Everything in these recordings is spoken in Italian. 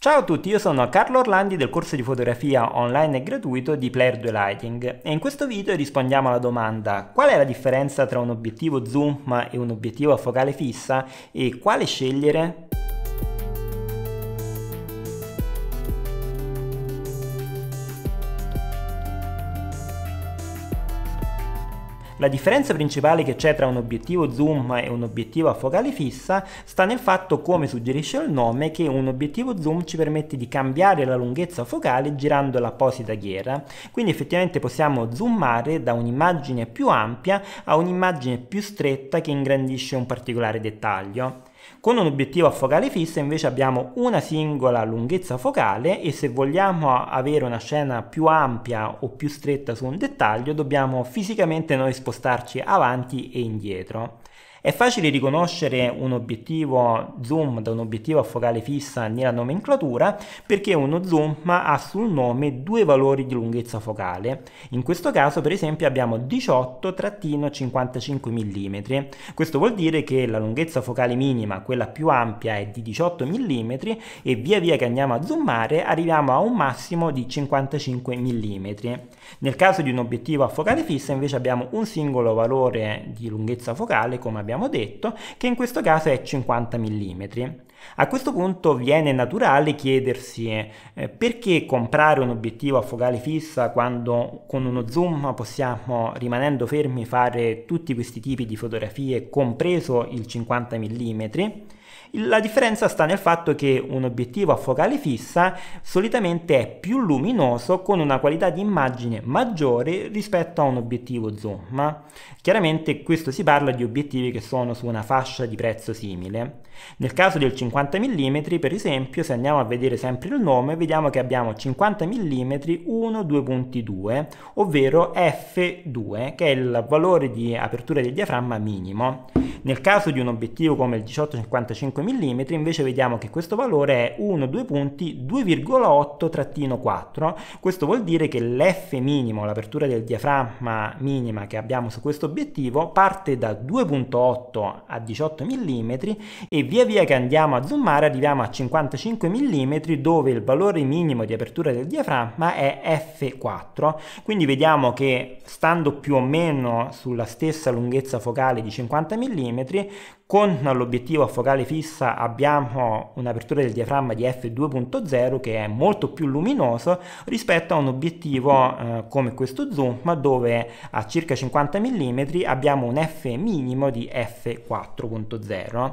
Ciao a tutti, io sono Carlo Orlandi del corso di fotografia online e gratuito di Player 2 Lighting e in questo video rispondiamo alla domanda qual è la differenza tra un obiettivo zoom e un obiettivo a focale fissa e quale scegliere? La differenza principale che c'è tra un obiettivo zoom e un obiettivo a focale fissa sta nel fatto, come suggerisce il nome, che un obiettivo zoom ci permette di cambiare la lunghezza focale girando l'apposita ghiera, quindi effettivamente possiamo zoomare da un'immagine più ampia a un'immagine più stretta che ingrandisce un particolare dettaglio. Con un obiettivo a focale fissa invece abbiamo una singola lunghezza focale e se vogliamo avere una scena più ampia o più stretta su un dettaglio dobbiamo fisicamente noi spostarci avanti e indietro. È facile riconoscere un obiettivo zoom da un obiettivo a focale fissa nella nomenclatura perché uno zoom ha sul nome due valori di lunghezza focale. In questo caso per esempio abbiamo 18-55 mm. Questo vuol dire che la lunghezza focale minima, quella più ampia, è di 18 mm e via via che andiamo a zoomare arriviamo a un massimo di 55 mm. Nel caso di un obiettivo a focale fissa invece abbiamo un singolo valore di lunghezza focale come abbiamo abbiamo detto, che in questo caso è 50 mm. A questo punto viene naturale chiedersi eh, perché comprare un obiettivo a focale fissa quando con uno zoom possiamo, rimanendo fermi, fare tutti questi tipi di fotografie, compreso il 50 mm. La differenza sta nel fatto che un obiettivo a focale fissa solitamente è più luminoso con una qualità di immagine maggiore rispetto a un obiettivo zoom. Chiaramente questo si parla di obiettivi che sono su una fascia di prezzo simile. Nel caso del 50 mm, per esempio, se andiamo a vedere sempre il nome, vediamo che abbiamo 50 mm 1.2.2, ovvero f2, che è il valore di apertura del diaframma minimo. Nel caso di un obiettivo come il 1855 55 5 mm, invece vediamo che questo valore è 1, 2 punti, 2,8-4. Questo vuol dire che l'F minimo, l'apertura del diaframma minima che abbiamo su questo obiettivo, parte da 2,8 a 18 mm e via via che andiamo a zoomare arriviamo a 55 mm dove il valore minimo di apertura del diaframma è F4. Quindi vediamo che stando più o meno sulla stessa lunghezza focale di 50 mm, con l'obiettivo a focale fissa abbiamo un'apertura del diaframma di f2.0 che è molto più luminoso rispetto a un obiettivo eh, come questo zoom dove a circa 50 mm abbiamo un f minimo di f4.0.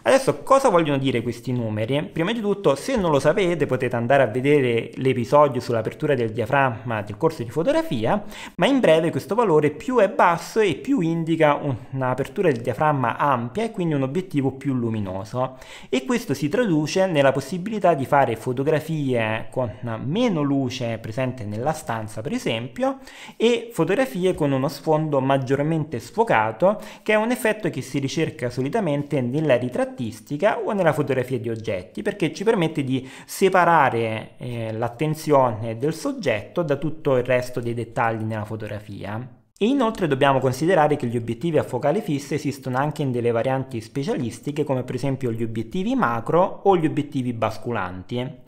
Adesso cosa vogliono dire questi numeri? Prima di tutto se non lo sapete potete andare a vedere l'episodio sull'apertura del diaframma del corso di fotografia ma in breve questo valore più è basso e più indica un'apertura del diaframma ampia quindi un obiettivo più luminoso e questo si traduce nella possibilità di fare fotografie con meno luce presente nella stanza per esempio e fotografie con uno sfondo maggiormente sfocato che è un effetto che si ricerca solitamente nella ritrattistica o nella fotografia di oggetti perché ci permette di separare eh, l'attenzione del soggetto da tutto il resto dei dettagli nella fotografia. E inoltre dobbiamo considerare che gli obiettivi a focale fissa esistono anche in delle varianti specialistiche come per esempio gli obiettivi macro o gli obiettivi basculanti.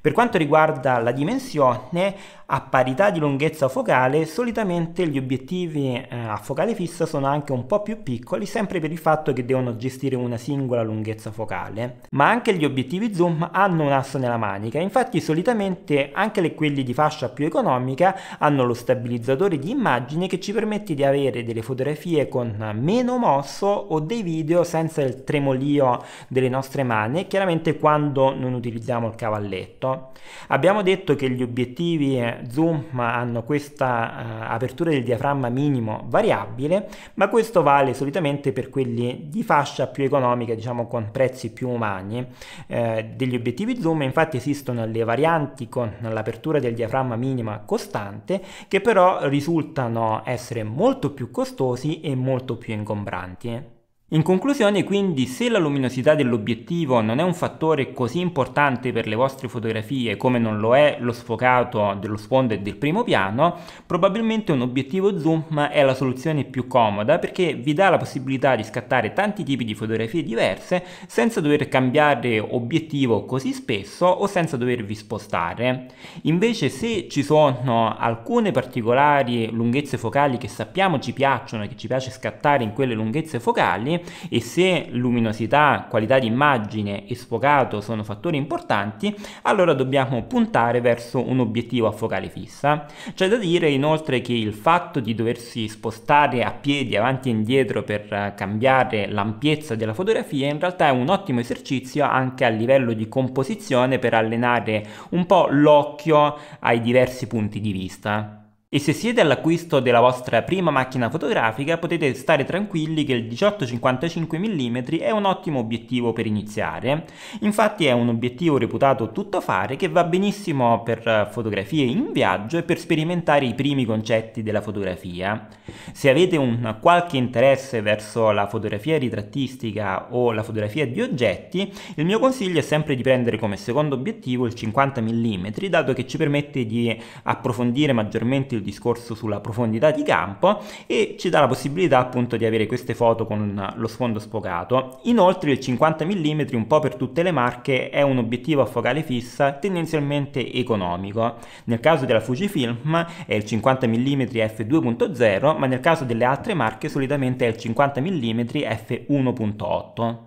Per quanto riguarda la dimensione, a parità di lunghezza focale, solitamente gli obiettivi eh, a focale fissa sono anche un po' più piccoli, sempre per il fatto che devono gestire una singola lunghezza focale. Ma anche gli obiettivi zoom hanno un asso nella manica, infatti solitamente anche quelli di fascia più economica hanno lo stabilizzatore di immagine che ci permette di avere delle fotografie con meno mosso o dei video senza il tremolio delle nostre mani, chiaramente quando non utilizziamo il cavalletto certo. Abbiamo detto che gli obiettivi eh, zoom hanno questa uh, apertura del diaframma minimo variabile, ma questo vale solitamente per quelli di fascia più economica, diciamo con prezzi più umani. Eh, degli obiettivi zoom infatti esistono le varianti con l'apertura del diaframma minima costante, che però risultano essere molto più costosi e molto più ingombranti. In conclusione quindi se la luminosità dell'obiettivo non è un fattore così importante per le vostre fotografie come non lo è lo sfocato dello sfondo e del primo piano, probabilmente un obiettivo zoom è la soluzione più comoda perché vi dà la possibilità di scattare tanti tipi di fotografie diverse senza dover cambiare obiettivo così spesso o senza dovervi spostare. Invece se ci sono alcune particolari lunghezze focali che sappiamo ci piacciono e che ci piace scattare in quelle lunghezze focali, e se luminosità, qualità di immagine e sfocato sono fattori importanti, allora dobbiamo puntare verso un obiettivo a focale fissa. C'è da dire inoltre che il fatto di doversi spostare a piedi avanti e indietro per cambiare l'ampiezza della fotografia in realtà è un ottimo esercizio anche a livello di composizione per allenare un po' l'occhio ai diversi punti di vista. E se siete all'acquisto della vostra prima macchina fotografica potete stare tranquilli che il 18-55 mm è un ottimo obiettivo per iniziare, infatti è un obiettivo reputato tuttofare che va benissimo per fotografie in viaggio e per sperimentare i primi concetti della fotografia. Se avete un qualche interesse verso la fotografia ritrattistica o la fotografia di oggetti, il mio consiglio è sempre di prendere come secondo obiettivo il 50 mm dato che ci permette di approfondire maggiormente il il discorso sulla profondità di campo e ci dà la possibilità appunto di avere queste foto con lo sfondo sfocato. Inoltre il 50 mm un po' per tutte le marche è un obiettivo a focale fissa tendenzialmente economico. Nel caso della Fujifilm è il 50 mm f2.0 ma nel caso delle altre marche solitamente è il 50 mm f1.8.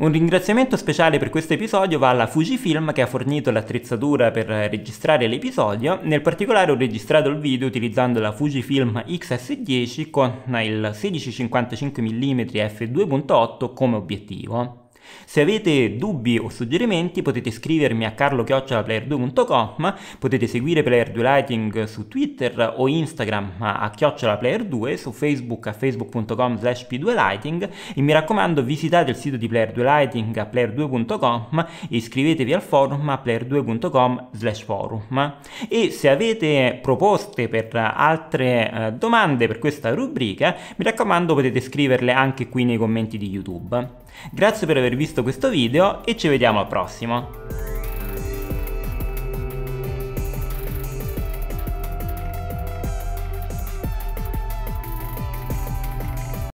Un ringraziamento speciale per questo episodio va alla Fujifilm che ha fornito l'attrezzatura per registrare l'episodio, nel particolare ho registrato il video utilizzando la Fujifilm XS10 con il 16-55 mm f2.8 come obiettivo. Se avete dubbi o suggerimenti potete scrivermi a carlochiocciolaplayer2.com, potete seguire Player 2 Lighting su Twitter o Instagram a chiocciolaplayer2, su Facebook a facebook.com slash p2lighting e mi raccomando visitate il sito di Player 2 Lighting a player2.com e iscrivetevi al forum a player2.com slash forum. E se avete proposte per altre eh, domande per questa rubrica, mi raccomando potete scriverle anche qui nei commenti di YouTube. Grazie per avermi visto visto questo video e ci vediamo al prossimo.